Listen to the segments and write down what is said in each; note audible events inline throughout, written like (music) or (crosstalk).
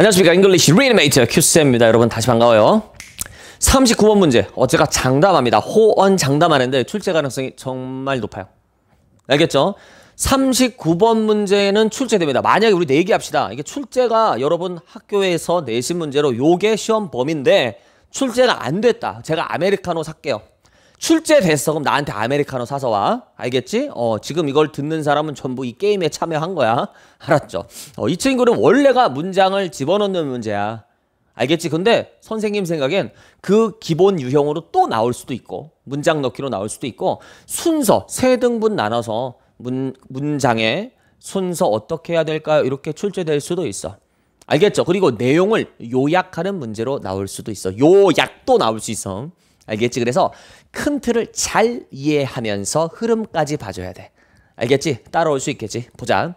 안녕하십니까 잉글리시 리니메이트 큐스입니다 여러분 다시 반가워요 39번 문제 어제가 장담합니다 호언 장담하는데 출제 가능성이 정말 높아요 알겠죠? 39번 문제는 출제됩니다 만약에 우리 내기합시다 네 이게 출제가 여러분 학교에서 내신 문제로 요게 시험 범인데 출제가 안 됐다 제가 아메리카노 살게요 출제됐어. 그럼 나한테 아메리카노 사서 와. 알겠지? 어, 지금 이걸 듣는 사람은 전부 이 게임에 참여한 거야. (laughs) 알았죠? 어, 이 친구는 원래가 문장을 집어넣는 문제야. 알겠지? 근데 선생님 생각엔 그 기본 유형으로 또 나올 수도 있고, 문장 넣기로 나올 수도 있고, 순서, 세 등분 나눠서 문, 문장에 순서 어떻게 해야 될까요? 이렇게 출제될 수도 있어. 알겠죠? 그리고 내용을 요약하는 문제로 나올 수도 있어. 요약도 나올 수 있어. 알겠지? 그래서 큰 틀을 잘 이해하면서 흐름까지 봐줘야 돼. 알겠지? 따라올 수 있겠지? 보자.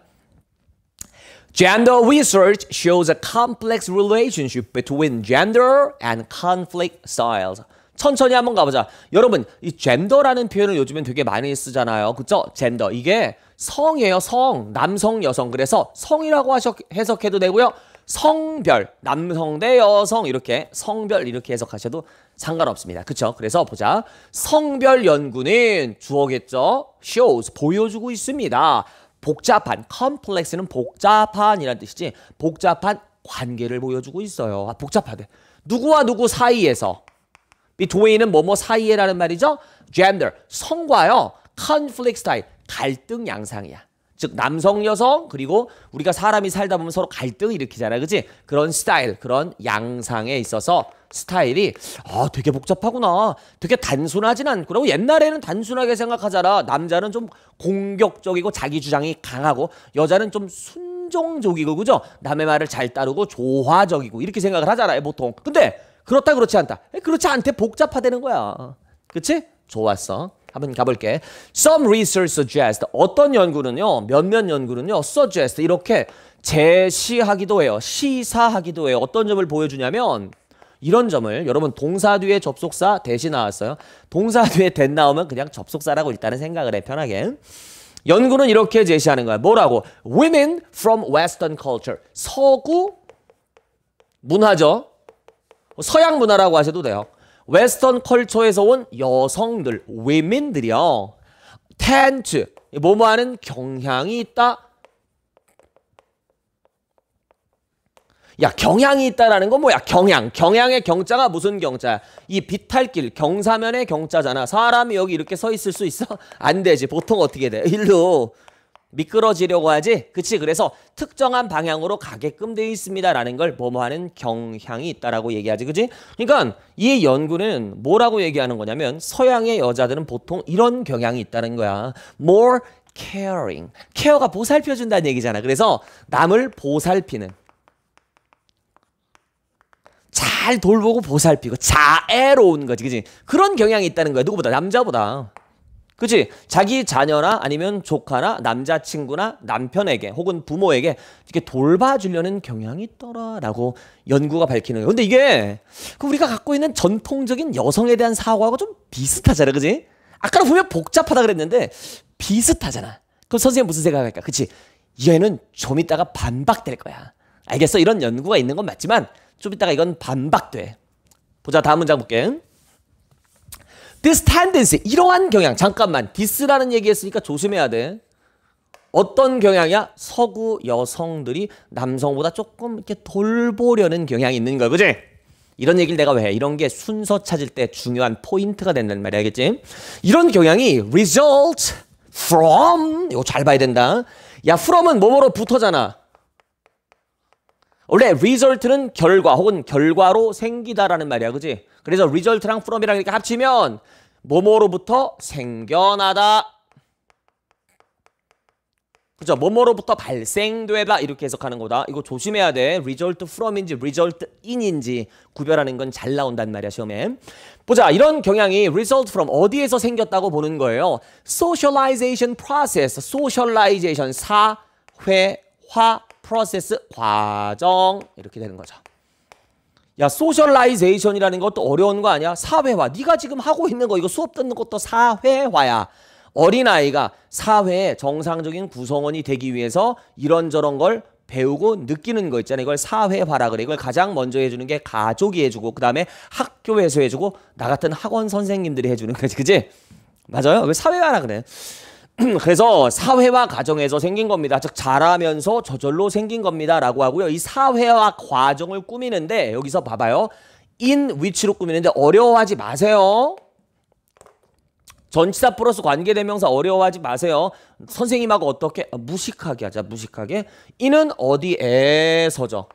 Gender research shows a complex relationship between gender and conflict styles. 천천히 한번 가보자. 여러분, 이 젠더라는 표현을 요즘엔 되게 많이 쓰잖아요. 그쵸? 젠더. 이게 성이에요, 성. 남성, 여성. 그래서 성이라고 해석해도 되고요. 성별, 남성 대 여성 이렇게 성별 이렇게 해석하셔도 상관없습니다. 그렇죠? 그래서 보자. 성별 연구는 주어겠죠? shows, 보여주고 있습니다. 복잡한, complex는 복잡한이란 뜻이지 복잡한 관계를 보여주고 있어요. 아, 복잡하대. 누구와 누구 사이에서 between은 뭐뭐 사이에라는 말이죠. gender, 성과요. conflict s t 갈등 양상이야. 즉 남성 여성 그리고 우리가 사람이 살다 보면 서로 갈등을 일으키잖아요. 그지 그런 스타일, 그런 양상에 있어서 스타일이 아 되게 복잡하구나 되게 단순하진 않구나 옛날에는 단순하게 생각하잖아 남자는 좀 공격적이고 자기 주장이 강하고 여자는 좀 순종적이고 그죠 남의 말을 잘 따르고 조화적이고 이렇게 생각을 하잖아요 보통 근데 그렇다 그렇지 않다 그렇지 않대 복잡화되는 거야 그치 좋았어 한번 가볼게. Some research suggest 어떤 연구는요, 몇몇 연구는요, suggest 이렇게 제시하기도 해요. 시사하기도 해요. 어떤 점을 보여주냐면 이런 점을 여러분 동사 뒤에 접속사 대시 나왔어요. 동사 뒤에 된 나오면 그냥 접속사라고 일단은 생각을 해 편하게. 연구는 이렇게 제시하는 거야. 뭐라고? Women from Western culture. 서구 문화죠. 서양 문화라고 하셔도 돼요. 웨스턴 컬처에서 온 여성들, w 민들이요 텐트, 뭐뭐 하는 경향이 있다. 야 경향이 있다라는 건 뭐야 경향 경향의 경자가 무슨 경자야 이 비탈길 경사면의 경자잖아 사람이 여기 이렇게 서 있을 수 있어 안 되지 보통 어떻게 돼 일로 미끄러지려고 하지? 그치? 그래서 특정한 방향으로 가게끔 되어 있습니다라는 걸 뭐뭐하는 경향이 있다라고 얘기하지. 그치? 그러니까 이 연구는 뭐라고 얘기하는 거냐면 서양의 여자들은 보통 이런 경향이 있다는 거야. more caring. 케어가 보살펴준다는 얘기잖아. 그래서 남을 보살피는. 잘 돌보고 보살피고 자애로운 거지. 그치? 그런 경향이 있다는 거야. 누구보다 남자보다. 그치? 자기 자녀나 아니면 조카나 남자친구나 남편에게 혹은 부모에게 이렇게 돌봐주려는 경향이 있더라라고 연구가 밝히는 거예요. 근데 이게 그 우리가 갖고 있는 전통적인 여성에 대한 사고하고 좀 비슷하잖아. 그지? 아까는 보면 복잡하다 그랬는데 비슷하잖아. 그럼 선생님 무슨 생각할까? 그치? 얘는 좀 이따가 반박될 거야. 알겠어? 이런 연구가 있는 건 맞지만 좀 이따가 이건 반박돼. 보자 다음 문장 볼게. This tendency 이러한 경향 잠깐만 디스라는 얘기했으니까 조심해야 돼. 어떤 경향이야? 서구 여성들이 남성보다 조금 이렇게 돌보려는 경향이 있는 거야, 그지? 이런 얘기를 내가 왜 해? 이런 게 순서 찾을 때 중요한 포인트가 된다는 말이야, 알겠지? 이런 경향이 result from 이거 잘 봐야 된다. 야, from은 뭐뭐로 붙어잖아. 원래 result는 결과 혹은 결과로 생기다라는 말이야. 그지? 그래서 result랑 from이랑 이렇게 합치면 뭐뭐로부터 생겨나다. 그죠? 뭐뭐로부터 발생되다 이렇게 해석하는 거다. 이거 조심해야 돼. result from인지 result in인지 구별하는 건 잘 나온단 말이야 시험에. 보자 이런 경향이 result from 어디에서 생겼다고 보는 거예요. socialization process, socialization 사회화 process 과정 이렇게 되는 거죠. 야, 소셜라이제이션이라는 것도 어려운 거 아니야? 사회화. 네가 지금 하고 있는 거 이거 수업 듣는 것도 사회화야. 어린아이가 사회의 정상적인 구성원이 되기 위해서 이런저런 걸 배우고 느끼는 거 있잖아요. 이걸 사회화라 그래. 이걸 가장 먼저 해주는 게 가족이 해주고 그다음에 학교에서 해주고 나 같은 학원 선생님들이 해주는 거지. 그지? 맞아요. 왜 사회화라 그래. (clears throat) 그래서 사회와가정에서 생긴 겁니다. 즉 자라면서 저절로 생긴 겁니다라고 하고요. 이사회와 과정을 꾸미는데 여기서 봐봐요. 인 위치로 꾸미는데 어려워하지 마세요. 전치사 플러스 관계대명사 어려워하지 마세요. 선생님하고 어떻게 아, 무식하게 하자. 무식하게. 이는 어디에서죠.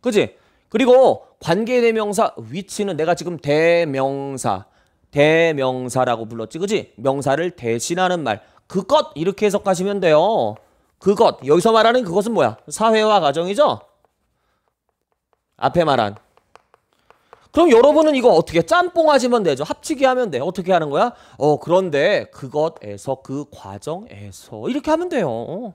그지? 그리고 관계대명사 위치는 내가 지금 대명사 대명사라고 불렀지 그지? 명사를 대신하는 말 그것 이렇게 해석하시면 돼요 그것 여기서 말하는 그것은 뭐야? 사회와 가정이죠? 앞에 말한 그럼 여러분은 이거 어떻게 짬뽕 하시면 되죠. 합치기 하면 돼. 어떻게 하는 거야? 어 그런데 그것에서 그 과정에서 이렇게 하면 돼요.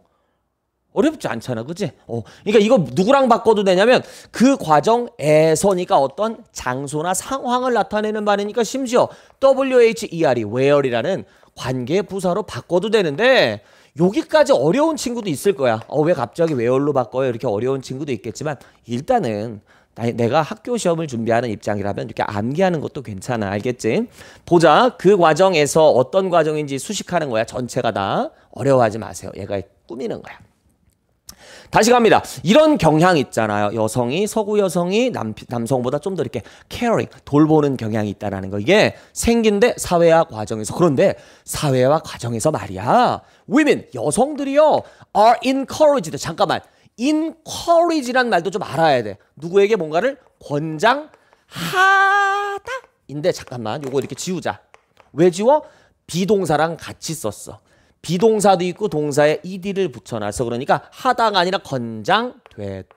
어렵지 않잖아, 그지? 어, 그니까 이거 누구랑 바꿔도 되냐면 그 과정에서니까 어떤 장소나 상황을 나타내는 말이니까 심지어 WHER이 where이라는 관계 부사로 바꿔도 되는데 여기까지 어려운 친구도 있을 거야. 어, 왜 갑자기 where로 바꿔요? 이렇게 어려운 친구도 있겠지만 일단은 나, 내가 학교 시험을 준비하는 입장이라면 이렇게 암기하는 것도 괜찮아. 알겠지? 보자. 그 과정에서 어떤 과정인지 수식하는 거야. 전체가 다. 어려워하지 마세요. 얘가 꾸미는 거야. 다시 갑니다. 이런 경향 있잖아요. 여성이 서구 여성이 남, 남성보다 좀 더 이렇게 캐어링 돌보는 경향이 있다라는 거. 이게 생긴데 사회화 과정에서 그런데 사회화 과정에서 말이야. women 여성들이요 are encouraged. 잠깐만. encourage란 말도 좀 알아야 돼. 누구에게 뭔가를 권장하다. 인데 잠깐만. 요거 이렇게 지우자. 왜 지워? 비동사랑 같이 썼어. 비동사도 있고 동사에 ed를 붙여놔서 그러니까 하다가 아니라 권장됐다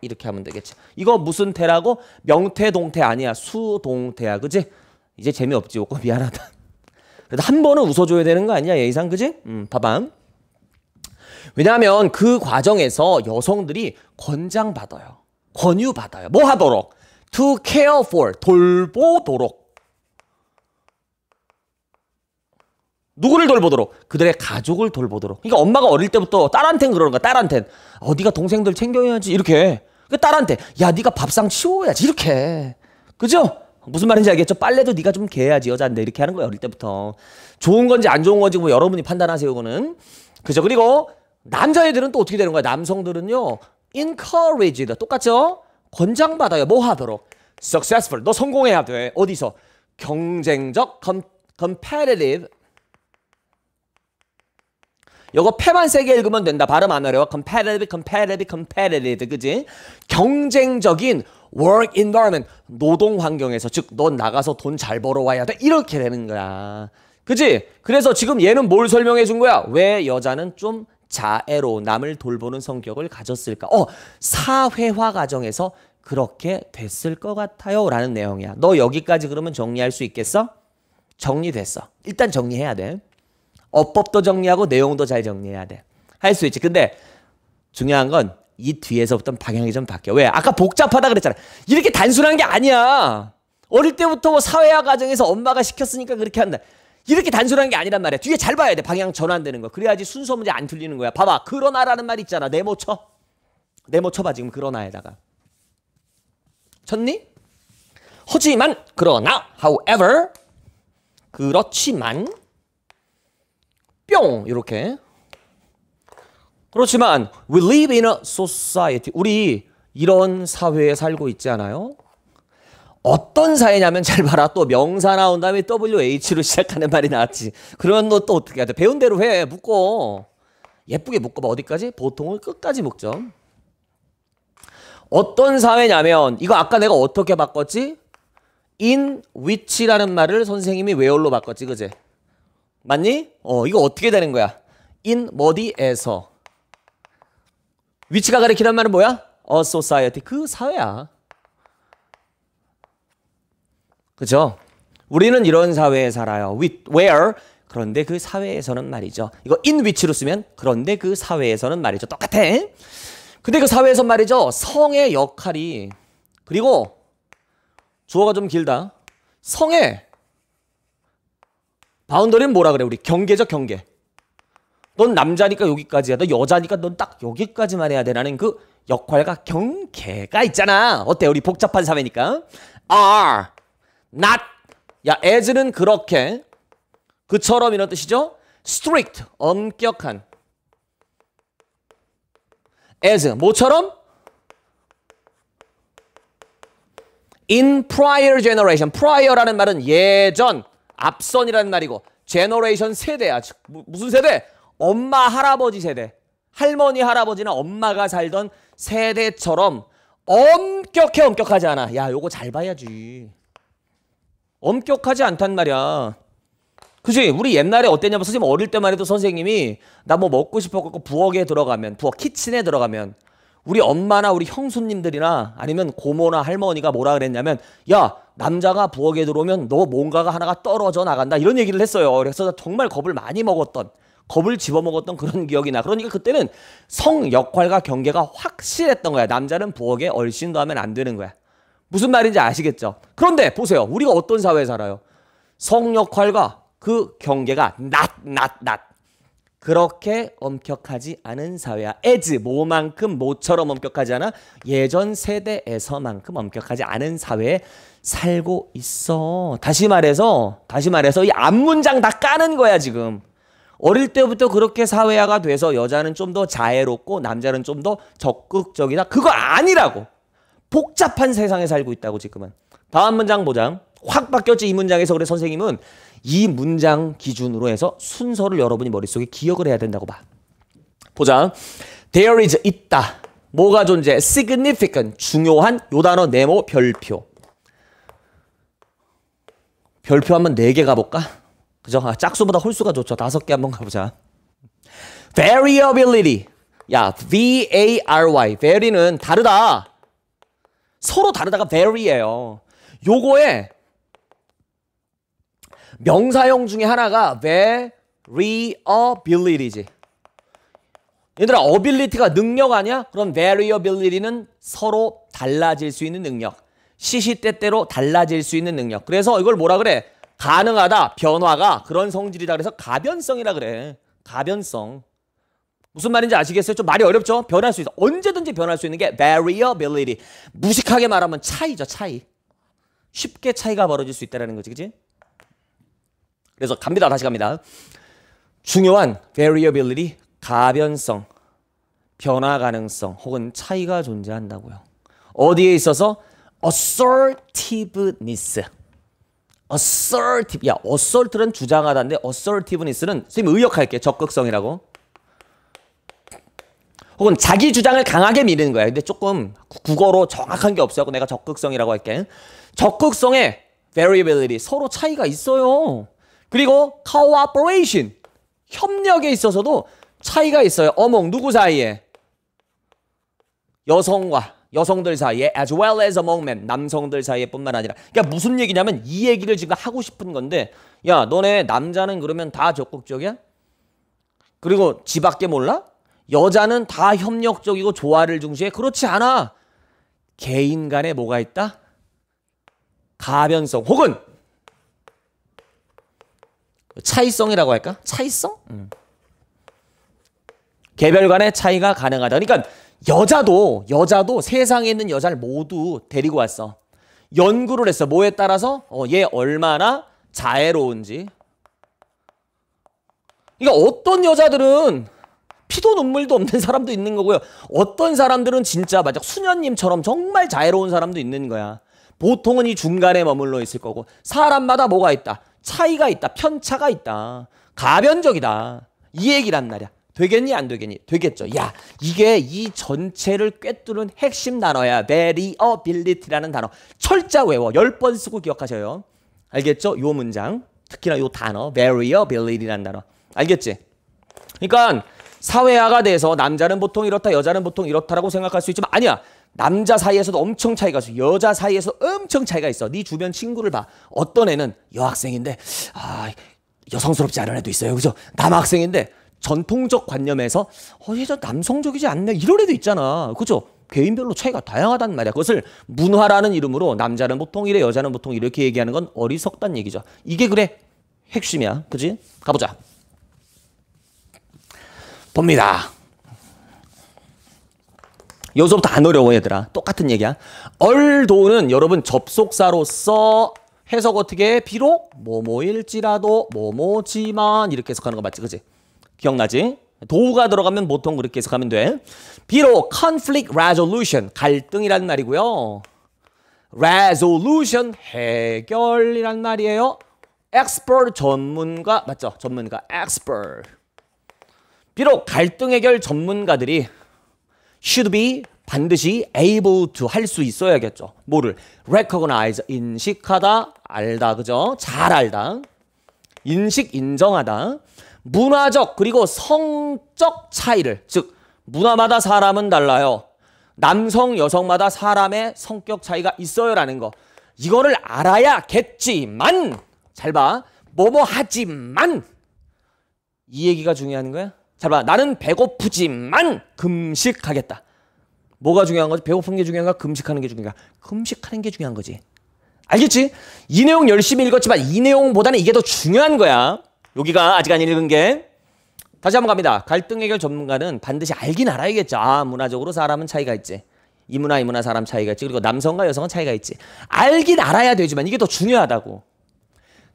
이렇게 하면 되겠죠. 이거 무슨 태라고? 명태 동태 아니야. 수동태야. 그지? 이제 재미없지. 오고 미안하다. 그래도 한 번은 웃어줘야 되는 거 아니야 예의상 그지? 음, 봐봐. 왜냐하면 그 과정에서 여성들이 권장받아요. 권유받아요. 뭐 하도록? To care for, 돌보도록. 누구를 돌보도록 그들의 가족을 돌보도록 그러니까 엄마가 어릴 때부터 딸한텐 그러는 거야 딸한텐 어디가 동생들 챙겨야지 이렇게 그 딸한테 야 네가 밥상 치워야지 이렇게 그죠? 무슨 말인지 알겠죠? 빨래도 네가 좀 개야지 여자인데 이렇게 하는 거야 어릴 때부터 좋은 건지 안 좋은 건지 뭐 여러분이 판단하세요 그거는 그죠? 그리고 남자애들은 또 어떻게 되는 거야? 남성들은요 encouraged 똑같죠? 권장받아요 뭐 하도록 successful 너 성공해야 돼 어디서 경쟁적 com, competitive 이거 패만 세게 읽으면 된다. 발음 안 어려워. competitive, competitive, competitive. 그지? 경쟁적인 work environment. 노동 환경에서. 즉, 넌 나가서 돈 잘 벌어와야 돼. 이렇게 되는 거야. 그지? 그래서 지금 얘는 뭘 설명해 준 거야? 왜 여자는 좀 자애로 남을 돌보는 성격을 가졌을까? 어, 사회화 과정에서 그렇게 됐을 것 같아요. 라는 내용이야. 너 여기까지 그러면 정리할 수 있겠어? 정리됐어. 일단 정리해야 돼. 어법도 정리하고 내용도 잘 정리해야 돼. 할 수 있지. 근데 중요한 건 이 뒤에서부터 방향이 좀 바뀌어. 왜? 아까 복잡하다 그랬잖아. 이렇게 단순한 게 아니야. 어릴 때부터 뭐 사회화 과정에서 엄마가 시켰으니까 그렇게 한다. 이렇게 단순한 게 아니란 말이야. 뒤에 잘 봐야 돼. 방향 전환되는 거. 그래야지 순서 문제 안 틀리는 거야. 봐봐. 그러나라는 말 있잖아. 네모 쳐. 네모 쳐봐. 지금 그러나에다가. 쳤니? 하지만 그러나 however 그렇지만 뿅 이렇게 그렇지만 we live in a society 우리 이런 사회에 살고 있지 않아요? 어떤 사회냐면 잘 봐라 또 명사 나온 다음에 WH로 시작하는 말이 나왔지 그런 너또 어떻게 해야 돼 배운 대로 해 묶어 예쁘게 묶어봐 어디까지? 보통을 끝까지 묶죠 어떤 사회냐면 이거 아까 내가 어떻게 바꿨지? in which라는 말을 선생님이 where로 바꿨지 그제? 맞니? 어, 이거 어떻게 되는 거야? in 어디에서 위치가 가리키란 말은 뭐야? a society 그 사회야. 그죠? 우리는 이런 사회에 살아요. with where 그런데 그 사회에서는 말이죠. 이거 in 위치로 쓰면 그런데 그 사회에서는 말이죠. 똑같아. 근데 그 사회에서 말이죠. 성의 역할이 그리고 주어가 좀 길다. 성의 바운더리는 뭐라 그래 우리 경계죠 경계. 넌 남자니까 여기까지야. 너 여자니까 넌 딱 여기까지만 해야 되라는 그 역할과 경계가 있잖아. 어때? 우리 복잡한 사회니까. are, not. 야, as는 그렇게. 그처럼 이런 뜻이죠. strict, 엄격한. as, 뭐처럼? in prior generation. prior라는 말은 예전. 앞선이라는 날이고 제너레이션 세대야. 즉 무슨 세대? 엄마 할아버지 세대. 할머니 할아버지나 엄마가 살던 세대처럼 엄격해 엄격하지 않아. 야, 요거 잘 봐야지. 엄격하지 않단 말이야. 그지? 우리 옛날에 어땠냐면 선생님 어릴 때만 해도 선생님이 나 뭐 먹고 싶었고 어 부엌에 들어가면 부엌 키친에 들어가면 우리 엄마나 우리 형수님들이나 아니면 고모나 할머니가 뭐라 그랬냐면 야 남자가 부엌에 들어오면 너 뭔가가 하나가 떨어져 나간다 이런 얘기를 했어요. 그래서 정말 겁을 많이 먹었던 겁을 집어먹었던 그런 (laughs) 기억이 나. 그러니까 그때는 성 역할과 경계가 확실했던 거야. 남자는 부엌에 얼씬도 하면 안 되는 거야. 무슨 말인지 아시겠죠? 그런데 보세요. 우리가 어떤 사회에 살아요? 성 역할과 그 경계가 낫, 낫, 낫. 그렇게 엄격하지 않은 사회야. as 뭐만큼 뭐처럼 엄격하지 않아? 예전 세대에서만큼 엄격하지 않은 사회에 살고 있어. 다시 말해서 다시 말해서 이 앞문장 다 까는 거야 지금. 어릴 때부터 그렇게 사회화가 돼서 여자는 좀 더 자애롭고 남자는 좀 더 적극적이다. 그거 아니라고. 복잡한 세상에 살고 있다고 지금은. 다음 문장 보장. 확 바뀌었지 이 문장에서 그래 선생님은 이 문장 기준으로 해서 순서를 여러분이 머릿속에 기억을 해야 된다고 봐. 보자. There is 있다. 뭐가 존재? significant 중요한 요 단어 네모 별표. 별표 한번 네 개 가볼까? 그죠? 아, 짝수보다 홀수가 좋죠. 다섯 개 한번 가보자. variability. 야, V A R Y. vary는 다르다. 서로 다르다가 vary예요. 요거에 명사형 중에 하나가 variability지. 얘들아 ability가 능력 아니야? 그럼 variability는 서로 달라질 수 있는 능력. 시시때때로 달라질 수 있는 능력. 그래서 이걸 뭐라 그래? 가능하다. 변화가 그런 성질이다. 그래서 가변성이라 그래. 가변성. 무슨 말인지 아시겠어요? 좀 말이 어렵죠? 변할 수 있어. 언제든지 변할 수 있는 게 variability. 무식하게 말하면 차이죠, 차이. 쉽게 차이가 벌어질 수 있다는 거지, 그지? 그래서 갑니다. 다시 갑니다. 중요한 variability, 가변성, 변화 가능성 혹은 차이가 존재한다고요. 어디에 있어서 assertiveness. assertive. 야, assert는 주장하다인데 assertiveness는 선생님 의역할게. 적극성이라고. 혹은 자기 주장을 강하게 밀는 거야. 근데 조금 국어로 정확한 게 없어요. 내가 적극성이라고 할게. 적극성에 variability 서로 차이가 있어요. 그리고 cooperation 협력에 있어서도 차이가 있어요. 어몽 누구 사이에? 여성과 여성들 사이에 as well as among men 남성들 사이에뿐만 아니라 그러니까 무슨 얘기냐면 이 얘기를 지금 하고 싶은 건데 야 너네 남자는 그러면 다 적극적이야? 그리고 지밖에 몰라? 여자는 다 협력적이고 조화를 중시해 그렇지 않아 개인 간에 뭐가 있다? 가변성 혹은 차이성이라고 할까? 차이성? 음. 개별 간의 차이가 가능하다. 그러니까 여자도 여자도 세상에 있는 여자를 모두 데리고 왔어. 연구를 했어. 뭐에 따라서 어, 얘 얼마나 자애로운지. 그러니까 어떤 여자들은 피도 눈물도 없는 사람도 있는 거고요. 어떤 사람들은 진짜 맞아 수녀님처럼 정말 자애로운 사람도 있는 거야. 보통은 이 중간에 머물러 있을 거고 사람마다 뭐가 있다. 차이가 있다. 편차가 있다. 가변적이다. 이 얘기란 말이야. 되겠니 안 되겠니? 되겠죠. 야, 이게 이 전체를 꿰뚫은 핵심 단어야. variability라는 단어. 철자 외워. 열 번 쓰고 기억하셔요. 알겠죠? 요 문장. 특히나 요 단어 variability라는 단어. 알겠지? 그러니까 사회화가 돼서 남자는 보통 이렇다, 여자는 보통 이렇다라고 생각할 수 있지만 아니야. 남자 사이에서도 엄청 차이가 있어. 여자 사이에서 엄청 차이가 있어. 네 주변 친구를 봐. 어떤 애는 여학생인데 아 여성스럽지 않은 애도 있어요. 그죠? 남학생인데 전통적 관념에서 어, 얘저 남성적이지 않네. 이런 애도 있잖아. 그죠? 개인별로 차이가 다양하단 말이야. 그것을 문화라는 이름으로 남자는 보통 이래, 여자는 보통 이렇게 얘기하는 건 어리석단 얘기죠. 이게 그래 핵심이야. 그지? 가보자. 봅니다. 여기서부터 안 어려워 얘들아. 똑같은 얘기야. 얼도는 여러분 접속사로서 해석 어떻게 해? 비록 뭐뭐일지라도 뭐뭐지만 이렇게 해석하는 거 맞지? 그지? 기억나지? 도가 들어가면 보통 그렇게 해석하면 돼. 비록 conflict resolution 갈등이라는 말이고요. resolution 해결이란 말이에요. expert 전문가 맞죠? 전문가 expert. 비록 갈등 해결 전문가들이 should be 반드시 able to 할 수 있어야겠죠. 뭐를 recognize 인식하다 알다 그죠? 잘 알다. 인식 인정하다. 문화적 그리고 성적 차이를 즉 문화마다 사람은 달라요. 남성 여성마다 사람의 성격 차이가 있어요라는 거. 이거를 알아야겠지만 잘 봐. 뭐뭐 하지만 이 얘기가 중요한 거야. 잘 봐. 나는 배고프지만 금식하겠다. 뭐가 중요한 거지? 배고픈 게 중요한가? 금식하는 게 중요한가? 금식하는 게 중요한 거지. 알겠지? 이 내용 열심히 읽었지만 이 내용보다는 이게 더 중요한 거야. 여기가 아직 안 읽은 게. 다시 한 번 갑니다. 갈등 해결 전문가는 반드시 알긴 알아야겠죠. 아, 문화적으로 사람은 차이가 있지. 이 문화, 이 문화 사람 차이가 있지. 그리고 남성과 여성은 차이가 있지. 알긴 알아야 되지만 이게 더 중요하다고.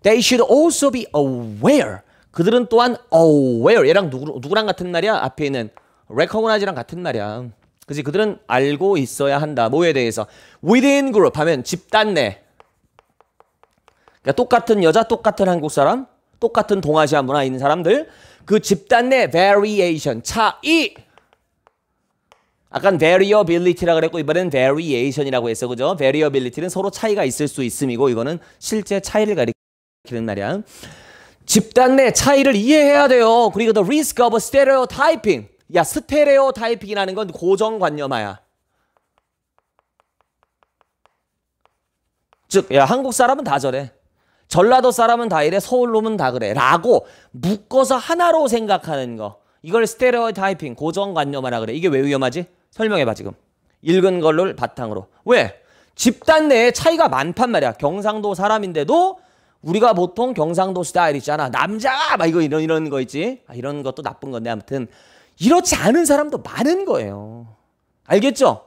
They should also be aware 그들은 또한 oh w h r e 얘랑 누구, 누구랑 같은 날이야? 앞에 있는 recognize랑 같은 날이야. 그지 그들은 알고 있어야 한다. 뭐에 대해서 within group 하면 집단 내. 그러니까 똑같은 여자, 똑같은 한국 사람, 똑같은 동아시아 문화 있는 사람들 그 집단 내 variation 차이 아까 variability라 그랬고 이번엔 variation이라고 했어 그죠? variability는 서로 차이가 있을 수 있음이고 이거는 실제 차이를 가리키는 날이야. 집단 내 차이를 이해해야 돼요. 그리고 the risk of stereotyping. 야, 스테레오 타이핑이라는 건고정관념화야 즉, 야, 한국 사람은 다 저래. 전라도 사람은 다 이래, 서울 놈은 다 그래. 라고 묶어서 하나로 생각하는 거. 이걸 스테레오 타이핑, 고정관념화라 그래. 이게 왜 위험하지? 설명해봐, 지금. 읽은 걸로 바탕으로. 왜? 집단 내에 차이가 많단 말이야. 경상도 사람인데도 우리가 보통 경상도 스타일 있잖아. 남자가 막 이거 이런 이런 거 있지. 아, 이런 것도 나쁜 건데 아무튼 이렇지 않은 사람도 많은 거예요. 알겠죠?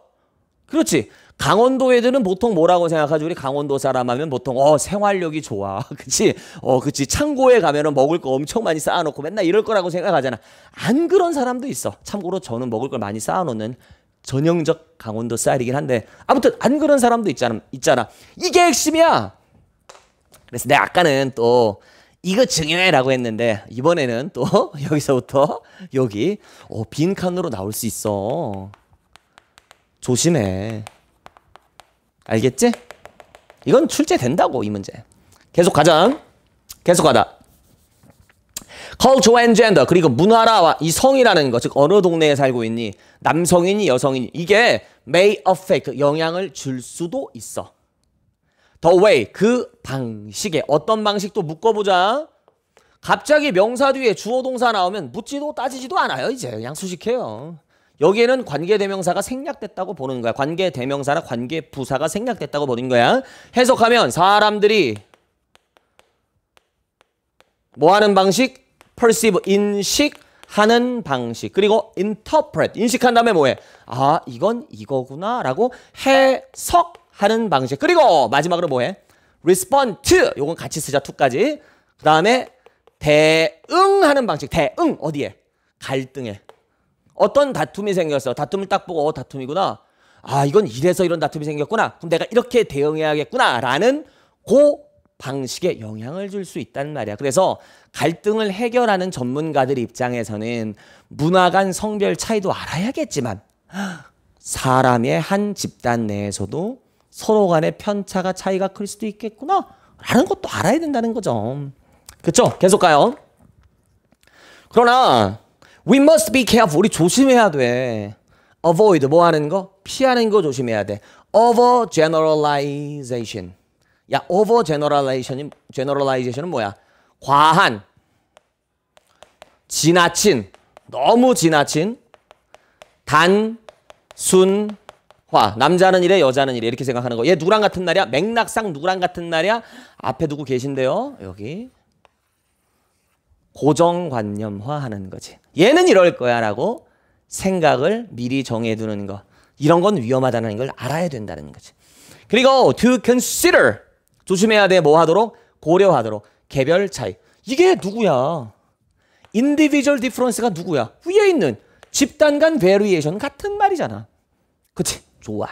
그렇지. 강원도 애들은 보통 뭐라고 생각하죠? 우리 강원도 사람 하면 보통 어 생활력이 좋아, (laughs) 그치? 어 그치 창고에 가면은 먹을 거 엄청 많이 쌓아놓고 맨날 이럴 거라고 생각하잖아. 안 그런 사람도 있어. 참고로 저는 먹을 걸 많이 쌓아놓는 전형적 강원도 쌀이긴 한데 아무튼 안 그런 사람도 있잖아. 있잖아. 이게 핵심이야. 그래서 내가 아까는 또 이거 중요해라고 했는데 이번에는 또 (laughs) 여기서부터 여기 어, 빈 칸으로 나올 수 있어. 조심해. 알겠지? 이건 출제된다고 이 문제. 계속 가자. 계속 가다. culture and gender 그리고 문화라 와이 성이라는 것 즉 어느 동네에 살고 있니 남성이니 여성이니 이게 may affect 영향을 줄 수도 있어. the way 그 방식에 어떤 방식도 묶어보자. 갑자기 명사 뒤에 주어 동사 나오면 묻지도 따지지도 않아요. 이제 그냥 수식해요. 여기에는 관계 대명사가 생략됐다고 보는 거야. 관계 대명사나 관계 부사가 생략됐다고 보는 거야. 해석하면 사람들이 뭐 하는 방식? perceive 인식하는 방식. 그리고 interpret 인식한 다음에 뭐해? 아, 이건 이거구나라고 해석 하는 방식. 그리고 마지막으로 뭐해? respond to 요건 같이 쓰자 to까지. 그 다음에 대응하는 방식. 대응 어디에? 갈등에. 어떤 다툼이 생겼어. 다툼을 딱 보고 어, 다툼이구나. 아 이건 이래서 이런 다툼이 생겼구나. 그럼 내가 이렇게 대응해야겠구나라는 고 방식에 영향을 줄 수 있다는 말이야. 그래서 갈등을 해결하는 전문가들 입장에서는 문화 간 성별 차이도 알아야겠지만 사람의 한 집단 내에서도 서로 간의 편차가 차이가 클 수도 있겠구나 라는 것도 알아야 된다는 거죠. 그쵸? 계속 가요. 그러나 we must be careful. 우리 조심해야 돼. avoid 뭐 하는 거? 피하는 거 조심해야 돼. over generalization. 야, over g e n e r a l i z a t i o n generalization은 뭐야? 과한 지나친 너무 지나친 단순 화. 남자는 이래, 여자는 이래. 이렇게 생각하는 거. 얘 누구랑 같은 날이야? 맥락상 누구랑 같은 날이야? 앞에 두고 계신데요. 여기. 고정관념화 하는 거지. 얘는 이럴 거야 라고 생각을 미리 정해두는 거. 이런 건 위험하다는 걸 알아야 된다는 거지. 그리고 to consider. 조심해야 돼. 뭐 하도록? 고려하도록. 개별 차이. 이게 누구야? individual difference가 누구야? 위에 있는 집단 간 variation 같은 말이잖아. 그치? 좋아.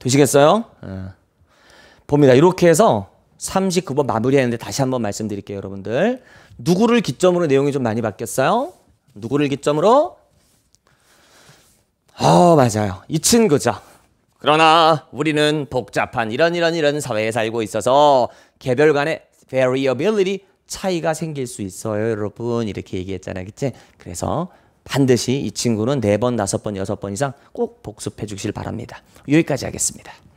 되시겠어요? 어. 봅니다. 이렇게 해서 39번 마무리했는데 다시 한번 말씀드릴게요, 여러분들. 누구를 기점으로 내용이 좀 많이 바뀌었어요? 누구를 기점으로? 어, 맞아요. 이 친구죠. 그러나 우리는 복잡한 이런 이런 이런 사회에 살고 있어서 개별 간의 variability 차이가 생길 수 있어요, 여러분. 이렇게 얘기했잖아 그치? 그래서 반드시 이 친구는 4번, 5번, 6번 이상 꼭 복습해 주시길 바랍니다. 여기까지 하겠습니다.